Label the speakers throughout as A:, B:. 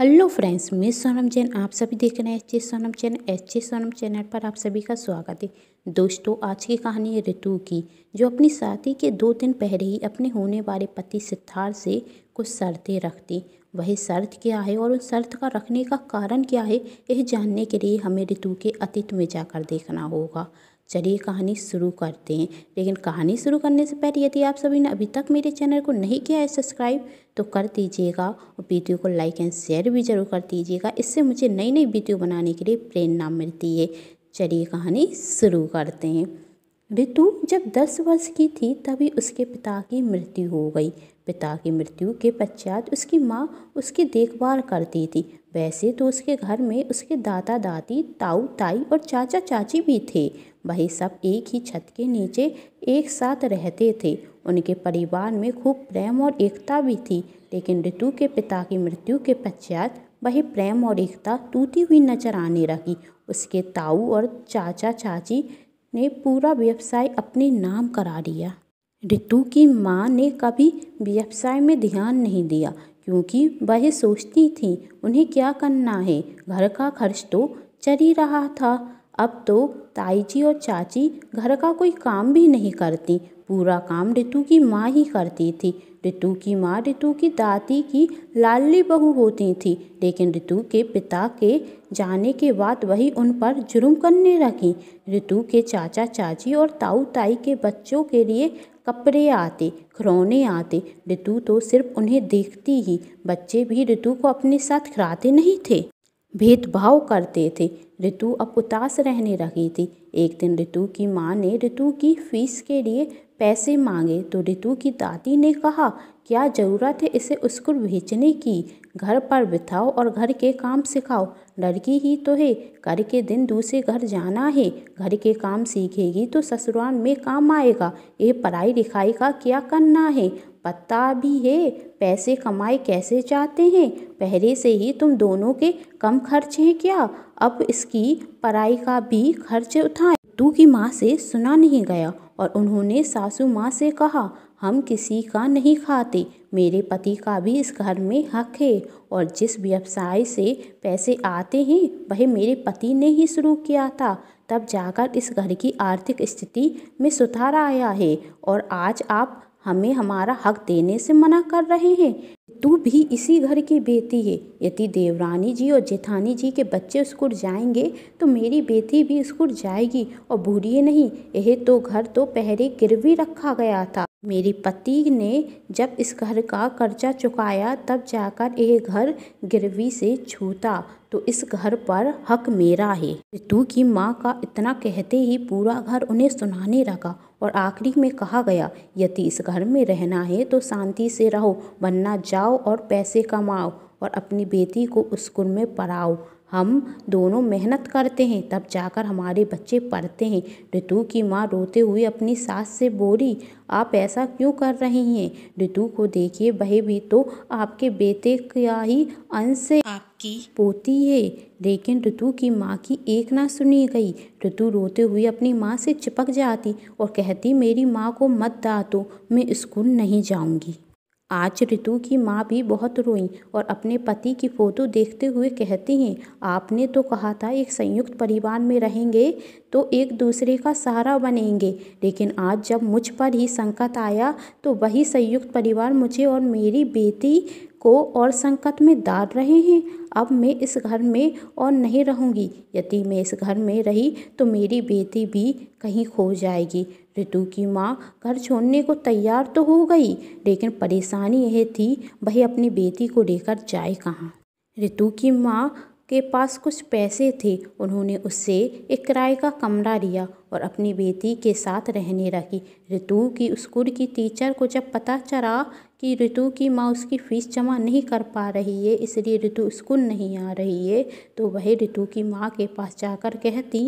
A: Hello friends मैं सोनम जैन आप सभी देख रहे हैं H A Sonam channel H A Sonam channel पर आप सभी का स्वागत है दोस्तों आज की कहानी है ऋतु की जो अपनी शादी के दो दिन पहले ही अपने होने वाले पति सिद्धार्थ से कुछ शर्तें रखती वह शर्त क्या है और उन शर्त का रखने का कारण क्या है यह जानने के लिए हमें ऋतु के अतीत में जाकर देखना होगा चलिए कहानी शुरू करते हैं लेकिन कहानी शुरू करने से पहले यदि आप सभी ने अभी तक मेरे चैनल को नहीं किया है सब्सक्राइब तो कर दीजिएगा और वीडियो को लाइक एंड शेयर भी ज़रूर कर दीजिएगा इससे मुझे नई नई वीडियो बनाने के लिए प्रेरणा मिलती है चलिए कहानी शुरू करते हैं ऋतु जब दस वर्ष की थी तभी उसके पिता की मृत्यु हो गई पिता की मृत्यु के पश्चात उसकी माँ उसकी देखभाल करती थी वैसे तो उसके घर में उसके दादा दादी ताऊ ताई और चाचा चाची भी थे वही सब एक ही छत के नीचे एक साथ रहते थे उनके परिवार में खूब प्रेम और एकता भी थी लेकिन ऋतु के पिता की मृत्यु के पश्चात वही प्रेम और एकता टूटी हुई नजर आने लगी उसके ताऊ और चाचा चाची ने पूरा व्यवसाय अपने नाम करा लिया ऋतु की माँ ने कभी व्यवसाय में ध्यान नहीं दिया क्योंकि वह सोचती थी उन्हें क्या करना है घर का खर्च तो चल ही रहा था अब तो ताई जी और चाची घर का कोई काम भी नहीं करती पूरा काम ऋतु की माँ ही करती थी ऋतु की माँ ऋतु की दादी की लाली बहू होती थी लेकिन ऋतु के पिता के जाने के बाद वही उन पर जुर्म करने लगी ऋतु के चाचा चाची और ताऊ ताई के बच्चों के लिए कपड़े आते खिलौने आते ऋतु तो सिर्फ उन्हें देखती ही बच्चे भी ऋतु को अपने साथ खिलाते नहीं थे भेदभाव करते थे ऋतु अब उतास रहने लगी थी एक दिन ऋतु की माँ ने ऋतु की फीस के लिए पैसे मांगे तो ऋतु की दादी ने कहा क्या ज़रूरत है इसे स्कूल भेजने की घर पर बिताओ और घर के काम सिखाओ लड़की ही तो है घर के दिन दूसरे घर जाना है घर के काम सीखेगी तो ससुराल में काम आएगा ये पढ़ाई लिखाई का क्या करना है पता भी है पैसे कमाए कैसे चाहते हैं पहले से ही तुम दोनों के कम खर्च हैं क्या अब इसकी पढ़ाई का भी खर्च उठाए तू की माँ से सुना नहीं गया और उन्होंने सासू माँ से कहा हम किसी का नहीं खाते मेरे पति का भी इस घर में हक है और जिस व्यवसाय से पैसे आते हैं वह मेरे पति ने ही शुरू किया था तब जाकर इस घर की आर्थिक स्थिति में सुधार आया है और आज आप हमें हमारा हक देने से मना कर रहे हैं तू भी इसी घर की बेटी है यदि देवरानी जी और जेठानी जी के बच्चे स्कूल जाएंगे तो मेरी बेटी भी स्कूल जाएगी और बूढ़ी नहीं यह तो घर तो पहले गिरवी रखा गया था मेरी पति ने जब इस घर का कर्जा चुकाया तब जाकर यह घर गिरवी से छूटा तो इस घर पर हक मेरा है ऋतु की माँ का इतना कहते ही पूरा घर उन्हें सुनाने लगा और आखिरी में कहा गया यदि इस घर में रहना है तो शांति से रहो वरना जाओ और पैसे कमाओ और अपनी बेटी को स्कूल में पढ़ाओ हम दोनों मेहनत करते हैं तब जाकर हमारे बच्चे पढ़ते हैं ऋतु की माँ रोते हुए अपनी सास से बोली आप ऐसा क्यों कर रही हैं ऋतु को देखिए वह भी तो आपके बेटे का ही अंश है आपकी पोती है लेकिन ऋतु की माँ की एक ना सुनी गई ऋतु रोते हुए अपनी माँ से चिपक जाती और कहती मेरी माँ को मत दो मैं स्कूल नहीं जाऊँगी आज ऋतु की माँ भी बहुत रोई और अपने पति की फोटो देखते हुए कहती हैं आपने तो कहा था एक संयुक्त परिवार में रहेंगे तो एक दूसरे का सहारा बनेंगे लेकिन आज जब मुझ पर ही संकट आया तो वही संयुक्त परिवार मुझे और मेरी बेटी को और संकट में डाल रहे हैं अब मैं इस घर में और नहीं रहूँगी यदि मैं इस घर में रही तो मेरी बेटी भी कहीं खो जाएगी ऋतु की माँ घर छोड़ने को तैयार तो हो गई लेकिन परेशानी यह थी भाई अपनी बेटी को लेकर जाए कहाँ ऋतु की माँ के पास कुछ पैसे थे उन्होंने उससे एक किराए का कमरा लिया और अपनी बेटी के साथ रहने लगी रितु की स्कूल की टीचर को जब पता चला कि रितु की माँ उसकी फ़ीस जमा नहीं कर पा रही है इसलिए रितु स्कूल नहीं आ रही है तो वह रितु की माँ के पास जाकर कहती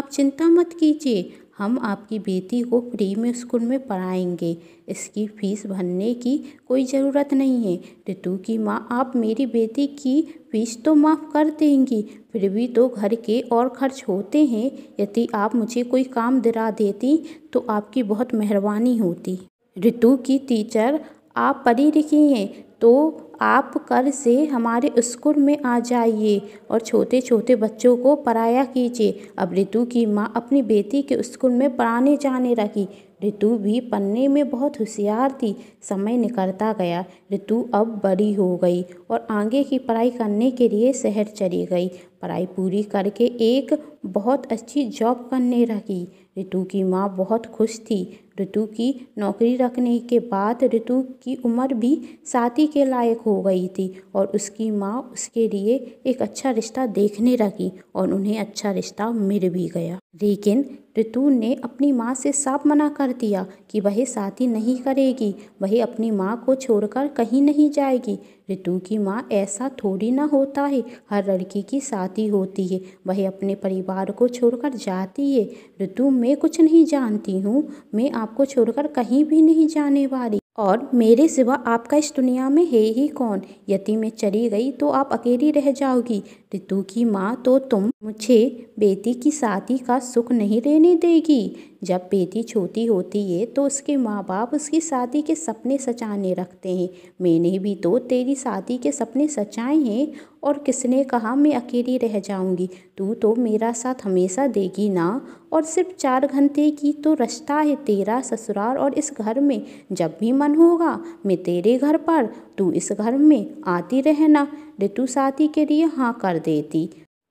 A: आप चिंता मत कीजिए हम आपकी बेटी को फ्री में स्कूल में पढ़ाएंगे इसकी फीस भरने की कोई ज़रूरत नहीं है रितु की माँ आप मेरी बेटी की फीस तो माफ़ कर देंगी फिर भी तो घर के और खर्च होते हैं यदि आप मुझे कोई काम दिला देती तो आपकी बहुत मेहरबानी होती रितु की टीचर आप पढ़ी लिखी हैं तो आप कल से हमारे स्कूल में आ जाइए और छोटे छोटे बच्चों को पढ़ाया कीजिए अब रितु की माँ अपनी बेटी के स्कूल में पढ़ाने जाने लगी रितु भी पढ़ने में बहुत होशियार थी समय निकलता गया ऋतु अब बड़ी हो गई और आगे की पढ़ाई करने के लिए शहर चली गई पढ़ाई पूरी करके एक बहुत अच्छी जॉब करने लगी रितु की माँ बहुत खुश थी रितु की नौकरी रखने के बाद ऋतु की उम्र भी साथी के लायक हो गई थी और उसकी माँ उसके लिए एक अच्छा रिश्ता देखने लगी और उन्हें अच्छा रिश्ता मिल भी गया लेकिन ऋतु ने अपनी माँ से साफ मना कर दिया कि वह शादी नहीं करेगी वह अपनी माँ को छोड़कर कहीं नहीं जाएगी ऋतु की माँ ऐसा थोड़ी ना होता है हर लड़की की शादी होती है वह अपने परिवार को छोड़कर जाती है ऋतु मैं कुछ नहीं जानती हूँ मैं आपको छोड़कर कहीं भी नहीं जाने वाली और मेरे सिवा आपका इस दुनिया में है ही कौन यदि मैं चली गई तो आप अकेली रह जाओगी ऋतु की माँ तो तुम मुझे बेटी की शादी का सुख नहीं रहने देगी जब बेटी छोटी होती है तो उसके माँ बाप उसकी शादी के सपने सचाने रखते हैं मैंने भी तो तेरी शादी के सपने सचाए हैं और किसने कहा मैं अकेली रह जाऊंगी तू तो मेरा साथ हमेशा देगी ना और सिर्फ चार घंटे की तो रश्ता है तेरा ससुराल और इस घर में जब भी मन होगा मैं तेरे घर पर तू इस घर में आती रहना ऋतु शादी के लिए हाँ कर देती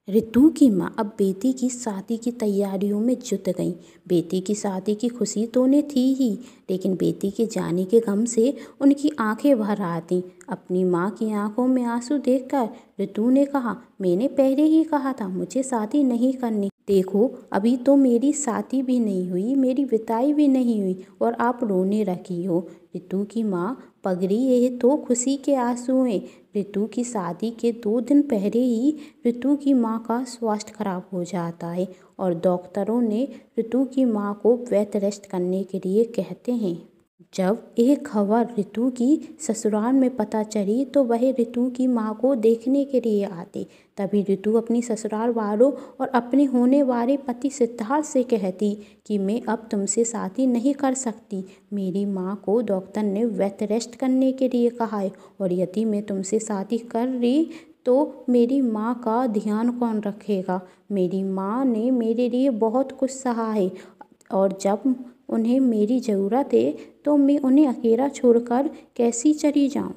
A: रितु की माँ अब बेटी की शादी की तैयारियों में जुट गईं बेटी की शादी की खुशी तो उन्हें थी ही लेकिन बेटी के जाने के गम से उनकी आंखें भर आती अपनी माँ की आंखों में आंसू देखकर रितु ने कहा मैंने पहले ही कहा था मुझे शादी नहीं करनी देखो अभी तो मेरी शादी भी नहीं हुई मेरी बिताई भी नहीं हुई और आप रोने रखी हो रितु की माँ पगड़ी ये तो खुशी के आंसू हैं ऋतु की शादी के दो दिन पहले ही ऋतु की माँ का स्वास्थ्य खराब हो जाता है और डॉक्टरों ने ऋतु की माँ को वेट रेस्ट करने के लिए कहते हैं जब यह खबर ऋतु की ससुराल में पता चली तो वह ऋतु की माँ को देखने के लिए आती तभी ऋतु अपनी ससुराल वालों और अपने होने वाले पति सिद्धार्थ से कहती कि मैं अब तुमसे शादी नहीं कर सकती मेरी माँ को डॉक्टर ने व्यत रेस्ट करने के लिए कहा है और यदि मैं तुमसे शादी कर रही तो मेरी माँ का ध्यान कौन रखेगा मेरी माँ ने मेरे लिए बहुत कुछ सहा है और जब उन्हें मेरी ज़रूरत है तो मैं उन्हें अकेला छोड़कर कैसी चली जाऊं?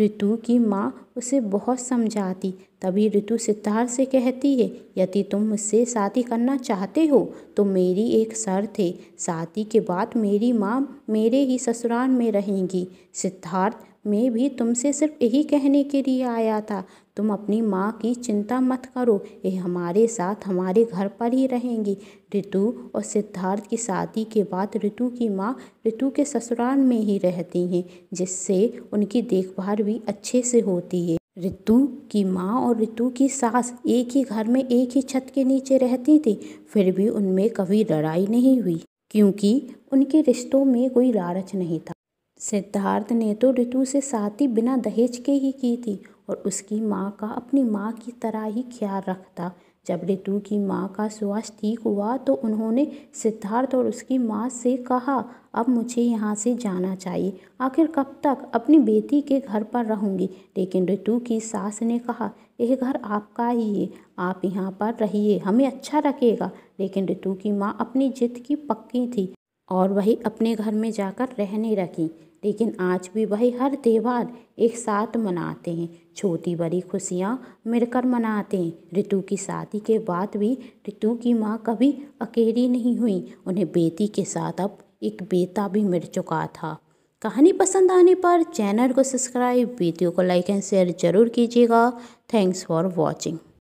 A: ऋतु की माँ उसे बहुत समझाती तभी ऋतु सिद्धार्थ से कहती है यदि तुम मुझसे शादी करना चाहते हो तो मेरी एक शर्त है शादी के बाद मेरी माँ मेरे ही ससुराल में रहेंगी सिद्धार्थ मैं भी तुमसे सिर्फ यही कहने के लिए आया था तुम अपनी माँ की चिंता मत करो ये हमारे साथ हमारे घर पर ही रहेंगी ऋतु और सिद्धार्थ की शादी के बाद ऋतु की माँ ऋतु के ससुराल में ही रहती हैं जिससे उनकी देखभाल भी अच्छे से होती है ऋतु की माँ और ऋतु की सास एक ही घर में एक ही छत के नीचे रहती थी फिर भी उनमें कभी लड़ाई नहीं हुई क्योंकि उनके रिश्तों में कोई लालच नहीं था सिद्धार्थ ने तो ऋतु से साथी बिना दहेज के ही की थी और उसकी माँ का अपनी माँ की तरह ही ख्याल रखता जब ऋतु की माँ का स्वास्थ्य ठीक हुआ तो उन्होंने सिद्धार्थ और उसकी माँ से कहा अब मुझे यहाँ से जाना चाहिए आखिर कब तक अपनी बेटी के घर पर रहूँगी लेकिन ऋतु की सास ने कहा यह घर आपका ही है आप यहाँ पर रहिए हमें अच्छा रखेगा लेकिन ऋतु की माँ अपनी जिद की पक्की थी और वही अपने घर में जाकर रहने लगी लेकिन आज भी वही हर त्यौहार एक साथ मनाते हैं छोटी बड़ी खुशियाँ मिलकर मनाते हैं ऋतु की शादी के बाद भी ऋतु की माँ कभी अकेली नहीं हुई उन्हें बेटी के साथ अब एक बेटा भी मिल चुका था कहानी पसंद आने पर चैनल को सब्सक्राइब वीडियो को लाइक एंड शेयर जरूर कीजिएगा थैंक्स फॉर वॉचिंग